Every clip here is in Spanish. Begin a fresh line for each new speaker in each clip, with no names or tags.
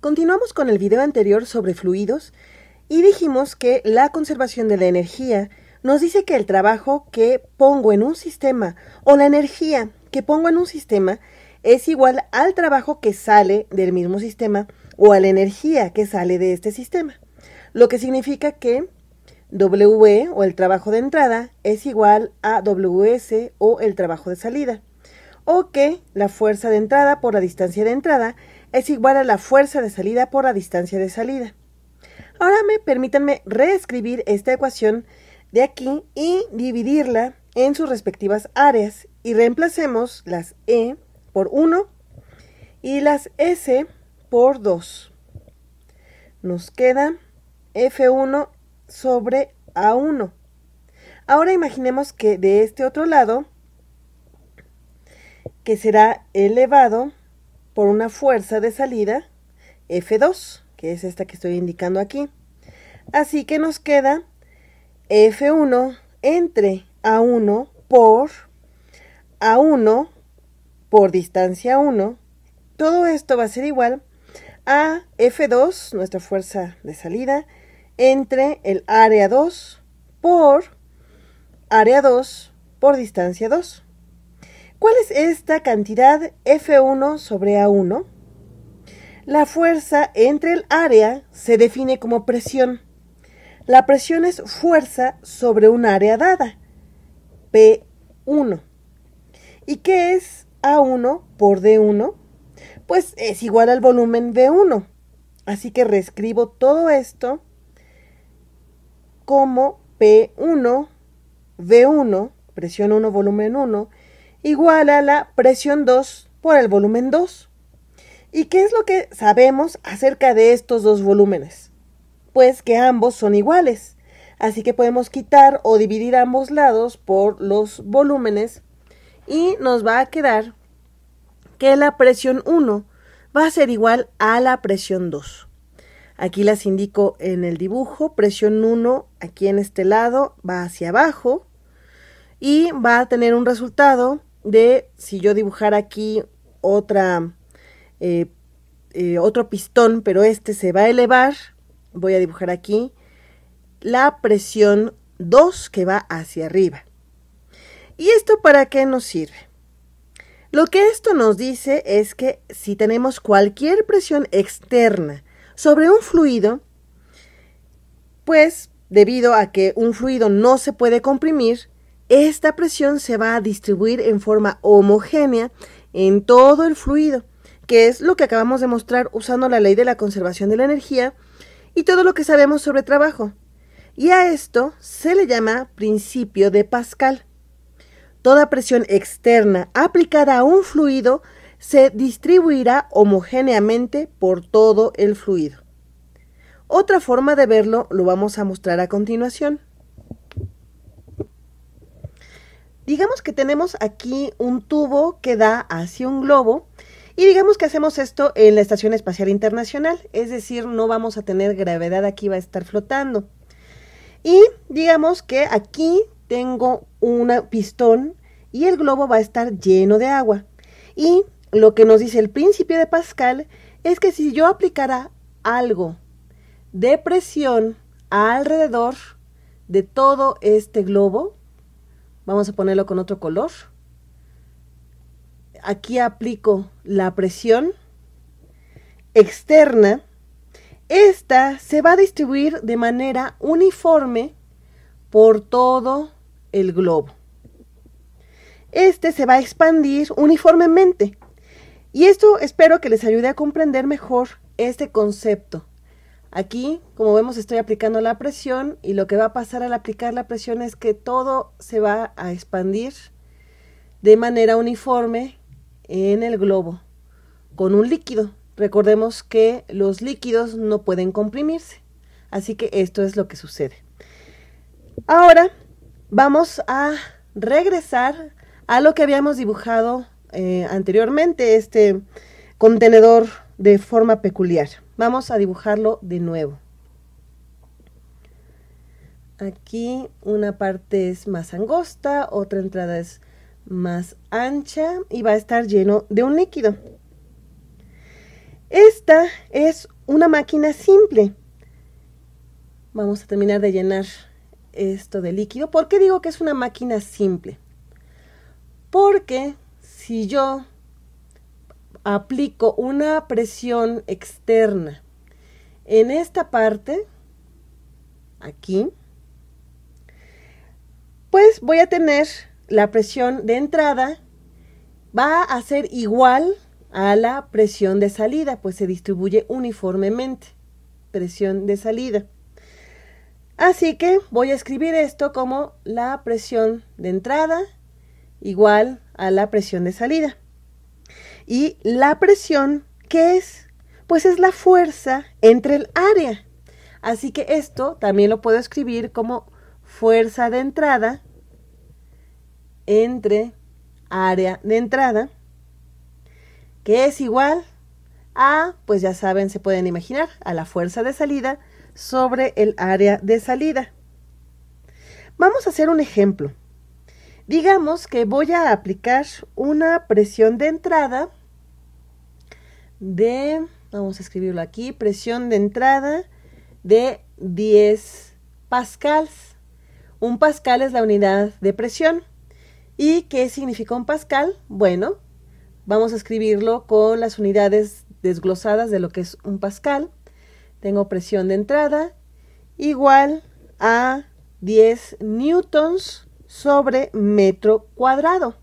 Continuamos con el video anterior sobre fluidos y dijimos que la conservación de la energía nos dice que el trabajo que pongo en un sistema o la energía que pongo en un sistema es igual al trabajo que sale del mismo sistema o a la energía que sale de este sistema. Lo que significa que W o el trabajo de entrada es igual a WS o el trabajo de salida. O que la fuerza de entrada por la distancia de entrada es igual a la fuerza de salida por la distancia de salida. Ahora me permítanme reescribir esta ecuación de aquí y dividirla en sus respectivas áreas y reemplacemos las E por 1 y las S por 2. Nos queda F1 sobre A1. Ahora imaginemos que de este otro lado, que será elevado por una fuerza de salida F2, que es esta que estoy indicando aquí. Así que nos queda F1 entre A1 por A1 por distancia 1. Todo esto va a ser igual a F2, nuestra fuerza de salida, entre el área 2 por área 2 por distancia 2. ¿Cuál es esta cantidad F1 sobre A1? La fuerza entre el área se define como presión. La presión es fuerza sobre un área dada, P1. ¿Y qué es A1 por D1? Pues es igual al volumen V1. Así que reescribo todo esto como P1, V1, presión 1, volumen 1, igual a la presión 2 por el volumen 2. ¿Y qué es lo que sabemos acerca de estos dos volúmenes? Pues que ambos son iguales, así que podemos quitar o dividir ambos lados por los volúmenes y nos va a quedar que la presión 1 va a ser igual a la presión 2. Aquí las indico en el dibujo, presión 1 aquí en este lado va hacia abajo y va a tener un resultado de si yo dibujara aquí otra, eh, eh, otro pistón, pero este se va a elevar, voy a dibujar aquí la presión 2 que va hacia arriba. ¿Y esto para qué nos sirve? Lo que esto nos dice es que si tenemos cualquier presión externa sobre un fluido, pues debido a que un fluido no se puede comprimir, esta presión se va a distribuir en forma homogénea en todo el fluido, que es lo que acabamos de mostrar usando la ley de la conservación de la energía y todo lo que sabemos sobre trabajo. Y a esto se le llama principio de Pascal. Toda presión externa aplicada a un fluido se distribuirá homogéneamente por todo el fluido. Otra forma de verlo lo vamos a mostrar a continuación. Digamos que tenemos aquí un tubo que da hacia un globo y digamos que hacemos esto en la Estación Espacial Internacional, es decir, no vamos a tener gravedad aquí, va a estar flotando. Y digamos que aquí tengo un pistón y el globo va a estar lleno de agua. Y lo que nos dice el principio de Pascal es que si yo aplicara algo de presión alrededor de todo este globo, Vamos a ponerlo con otro color. Aquí aplico la presión externa. Esta se va a distribuir de manera uniforme por todo el globo. Este se va a expandir uniformemente. Y esto espero que les ayude a comprender mejor este concepto Aquí, como vemos, estoy aplicando la presión y lo que va a pasar al aplicar la presión es que todo se va a expandir de manera uniforme en el globo con un líquido. Recordemos que los líquidos no pueden comprimirse, así que esto es lo que sucede. Ahora vamos a regresar a lo que habíamos dibujado eh, anteriormente, este contenedor de forma peculiar. Vamos a dibujarlo de nuevo. Aquí una parte es más angosta, otra entrada es más ancha y va a estar lleno de un líquido. Esta es una máquina simple. Vamos a terminar de llenar esto de líquido. ¿Por qué digo que es una máquina simple? Porque si yo aplico una presión externa en esta parte, aquí, pues voy a tener la presión de entrada va a ser igual a la presión de salida, pues se distribuye uniformemente, presión de salida. Así que voy a escribir esto como la presión de entrada igual a la presión de salida. Y la presión, ¿qué es? Pues es la fuerza entre el área. Así que esto también lo puedo escribir como fuerza de entrada entre área de entrada, que es igual a, pues ya saben, se pueden imaginar, a la fuerza de salida sobre el área de salida. Vamos a hacer un ejemplo. Digamos que voy a aplicar una presión de entrada de, vamos a escribirlo aquí, presión de entrada de 10 pascals. Un pascal es la unidad de presión. ¿Y qué significa un pascal? Bueno, vamos a escribirlo con las unidades desglosadas de lo que es un pascal. Tengo presión de entrada igual a 10 newtons sobre metro cuadrado.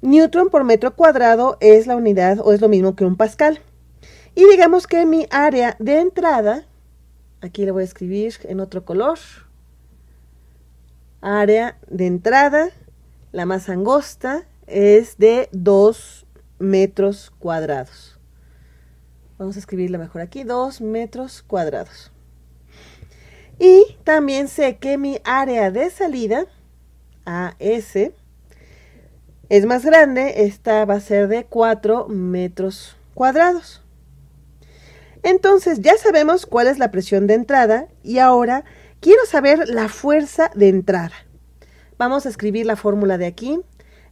Newton por metro cuadrado es la unidad o es lo mismo que un Pascal. Y digamos que mi área de entrada, aquí le voy a escribir en otro color, área de entrada, la más angosta, es de 2 metros cuadrados. Vamos a escribirla mejor aquí, 2 metros cuadrados. Y también sé que mi área de salida, AS, es más grande, esta va a ser de 4 metros cuadrados. Entonces ya sabemos cuál es la presión de entrada y ahora quiero saber la fuerza de entrada. Vamos a escribir la fórmula de aquí.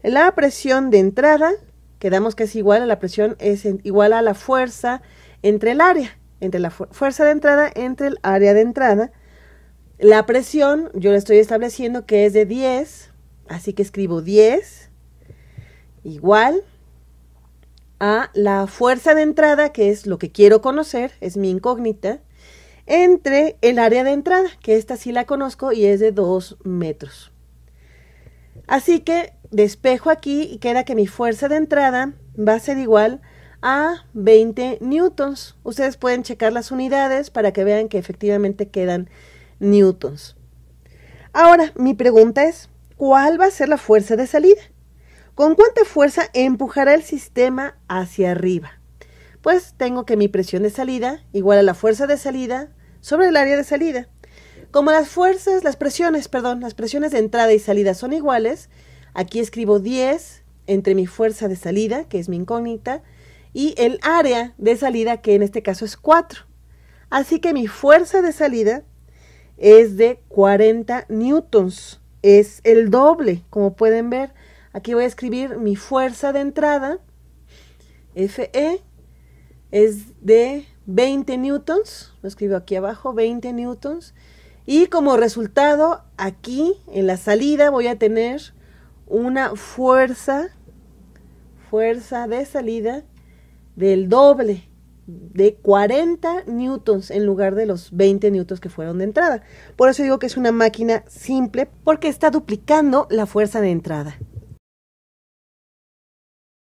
La presión de entrada, quedamos que es igual a la presión, es igual a la fuerza entre el área, entre la fuerza de entrada entre el área de entrada. La presión yo la estoy estableciendo que es de 10, así que escribo 10 igual a la fuerza de entrada, que es lo que quiero conocer, es mi incógnita, entre el área de entrada, que esta sí la conozco y es de 2 metros. Así que despejo aquí y queda que mi fuerza de entrada va a ser igual a 20 newtons. Ustedes pueden checar las unidades para que vean que efectivamente quedan newtons. Ahora, mi pregunta es, ¿cuál va a ser la fuerza de salida? ¿Con cuánta fuerza empujará el sistema hacia arriba? Pues tengo que mi presión de salida igual a la fuerza de salida sobre el área de salida. Como las fuerzas, las presiones, perdón, las presiones de entrada y salida son iguales, aquí escribo 10 entre mi fuerza de salida, que es mi incógnita, y el área de salida, que en este caso es 4. Así que mi fuerza de salida es de 40 newtons. Es el doble, como pueden ver. Aquí voy a escribir mi fuerza de entrada, Fe, es de 20 newtons, lo escribo aquí abajo, 20 newtons, y como resultado, aquí en la salida voy a tener una fuerza, fuerza de salida del doble de 40 newtons en lugar de los 20 newtons que fueron de entrada. Por eso digo que es una máquina simple porque está duplicando la fuerza de entrada.